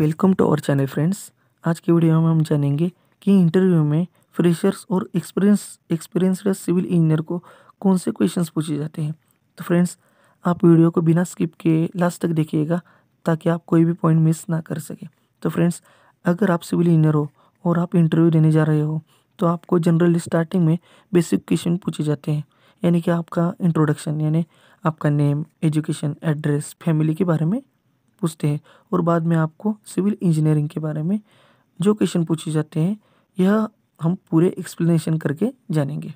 Welcome to our channel friends आज की video में हम जानेंगे कि इंटरव्यू में फ्रेशर्स और एक्सपीरियंस एक्सपीरियंसड सिविल इंजीनियर को कौन से क्वेश्चंस पूछे जाते हैं तो फ्रेंड्स आप वीडियो को बिना स्किप के लास्ट तक देखिएगा ताकि आप कोई भी पॉइंट मिस ना कर सके तो फ्रेंड्स अगर आप सिविल इंजीनियर हो और आप इंटरव्यू देने जा रहे हो तो आपको जनरली स्टार्टिंग में बेसिक क्वेश्चन पूछे जाते हैं यानी कि आपका इंट्रोडक्शन यानी आपका नेम एजुकेशन एड्रेस फैमिली के बारे में पूछते हैं और बाद में आपको सिविल इंजीनियरिंग के बारे में जो क्वेश्चन पूछे जाते हैं यह हम पूरे एक्सप्लेनेशन करके जानेंगे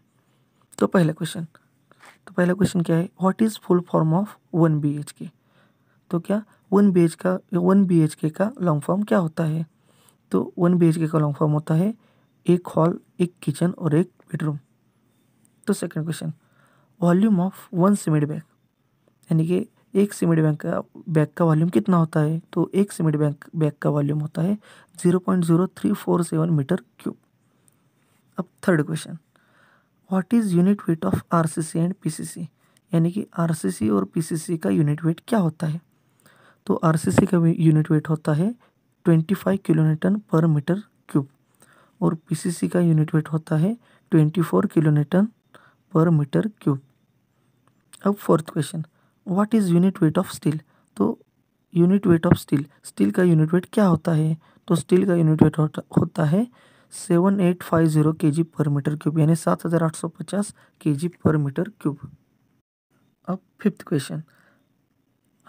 तो पहला क्वेश्चन तो पहला क्वेश्चन क्या है what is full form of one B H K तो क्या वन बी एच का वन बी एच के का लॉन्ग फॉर्म क्या होता है तो वन बी एच के का लॉन्ग फॉर्म होता है एक हॉल एक किचन और एक बेडरूम तो second question volume of one cement bag यानी कि एक सीमेंट बैंक का बैग का वॉल्यूम कितना होता है तो एक सीमेंट बैंक बैग का वॉल्यूम होता है zero point zero three four seven metre cube अब third question what is unit weight of R C C and P C C यानी कि आर सी सी और पी सी सी का unit weight क्या होता है तो आर सी सी का यूनिट वेट होता है twenty five kilonewton per metre cube और पी सी सी का यूनिट वेट होता है twenty four kilonewton per metre cube अब fourth question what is unit weight of steel तो unit weight of steel steel का unit weight क्या होता है तो स्टील का यूनिट वेट होता है सेवन एट फाइव ज़ीरो के जी पर मीटर क्यूब यानी सात हज़ार आठ सौ पचास K G per metre cube अब fifth question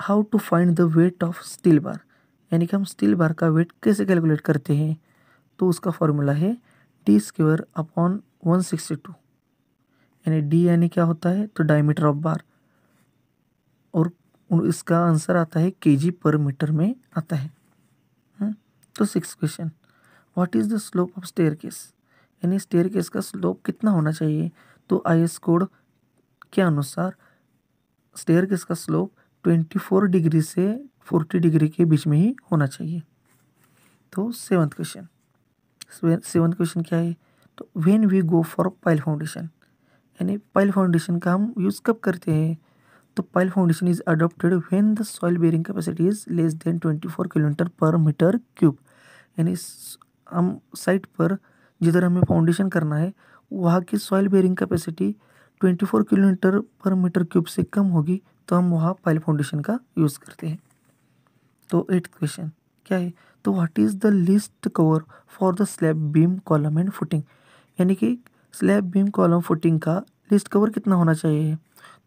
how to find the weight of steel bar यानी कि हम स्टील बार का वेट कैसे कैलकुलेट करते हैं तो उसका फॉर्मूला है D square upon one sixty two यानी डी यानी क्या होता है तो डायमीटर ऑफ बार और इसका आंसर आता है के पर मीटर में आता है हुँ? तो six question what is the slope of staircase यानी स्टेयर केस का स्लोप कितना होना चाहिए तो आई एस कोड के अनुसार स्टेयर केस का स्लोप ट्वेंटी फोर डिग्री से फोर्टी डिग्री के बीच में ही होना चाहिए तो सेवन्थ क्वेश्चन सेवन्थ क्वेश्चन क्या है तो when we go for pile foundation यानी पाइल फाउंडेशन का हम यूज़ कब करते हैं तो pile foundation is adopted when the soil bearing capacity is less than twenty four kilometre per metre cube यानी हम साइट पर जिधर हमें फाउंडेशन करना है वहाँ की soil bearing capacity twenty four kilometre per metre cube से कम होगी तो हम वहाँ पाइल फाउंडेशन का यूज़ करते हैं तो एट क्वेश्चन क्या है तो what is the least cover for the slab beam column and footing यानी कि स्लैब बीम कॉलम फुटिंग का रिस्ट कवर कितना होना चाहिए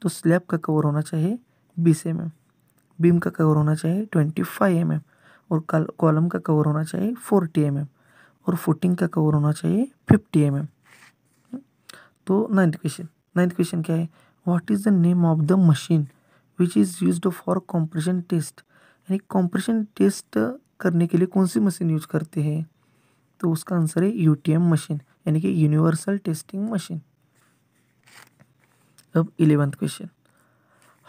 तो स्लैब का कवर होना चाहिए बीस एम एम बीम का कवर होना चाहिए ट्वेंटी फाइव एम एम और कॉलम का कवर होना चाहिए फोर्टी एम एम और फुटिंग का कवर होना चाहिए फिफ्टी एम एम तो नाइन्थ क्वेश्चन नाइन्थ क्वेश्चन क्या है what is the name of the machine which is use for compression test यानी कॉम्प्रेशन टेस्ट करने के लिए कौन सी मशीन यूज करते हैं तो उसका आंसर है यू मशीन यानी कि यूनिवर्सल टेस्टिंग मशीन अब eleventh question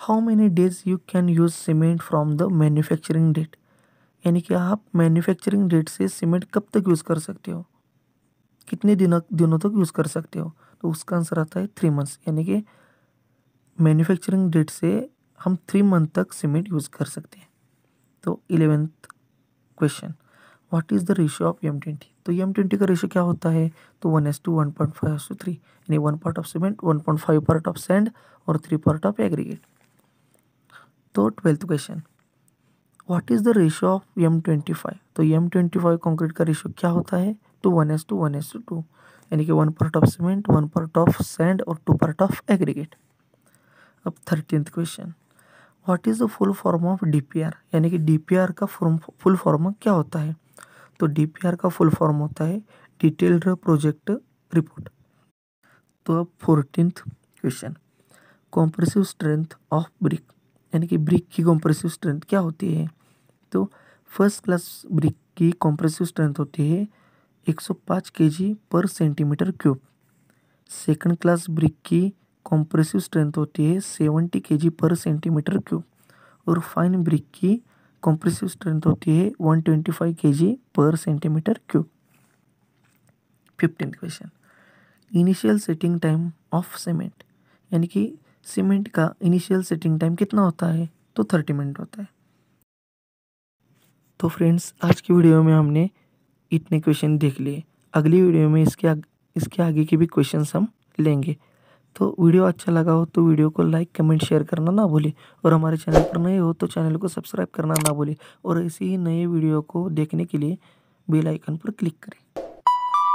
how many days you can use cement from the manufacturing date यानी कि आप मैन्युफैक्चरिंग डेट से सीमेंट कब तक यूज़ कर सकते हो कितने दिनों दिनों तक यूज़ कर सकते हो तो उसका आंसर आता है थ्री मंथ्स यानी कि मैन्युफैक्चरिंग डेट से हम थ्री मंथ तक सीमेंट यूज़ कर सकते हैं तो eleventh question what is the ratio of M twenty तो एम ट्वेंटी का रेशियो क्या होता है तो one is to one point five is to three यानी one part of cement one point five part of sand और three part of aggregate तो twelfth question what is the ratio of M twenty five तो M twenty five concrete का ratio क्या होता है तो one is to one is to two यानी कि one part of cement one part of sand और टू पार्ट ऑफ एग्रीगेट अब thirteenth question what is the full form of D P R यानी कि डी पी आर का full form क्या होता है तो डी का फुल फॉर्म होता है डिटेल्ड प्रोजेक्ट रिपोर्ट तो अब fourteen question compressive strength of brick यानी कि ब्रिक की कॉम्प्रेसिव स्ट्रेंथ क्या होती है तो फर्स्ट क्लास ब्रिक की कॉम्प्रेसिव स्ट्रेंथ होती है 105 KG per centimetre cube second class brick की कॉम्प्रेसिव स्ट्रेंथ होती है 70 केजी पर सेंटीमीटर क्यूब और फाइन ब्रिक की कंप्रेसिव स्ट्रेंथ होती है 125 twenty per centimetre cube fifteen question initial setting time of cement यानी कि सीमेंट का इनिशियल सेटिंग टाइम कितना होता है तो थर्टी मिनट होता है तो फ्रेंड्स आज की वीडियो में हमने इतने क्वेश्चन देख लिए अगली वीडियो में इसके आग, इसके आगे के भी क्वेश्चन हम लेंगे तो वीडियो अच्छा लगा हो तो वीडियो को लाइक कमेंट शेयर करना ना भूलें और हमारे चैनल पर नए हो तो चैनल को सब्सक्राइब करना ना भूलें और ऐसी ही नए वीडियो को देखने के लिए बेल आइकन पर क्लिक करें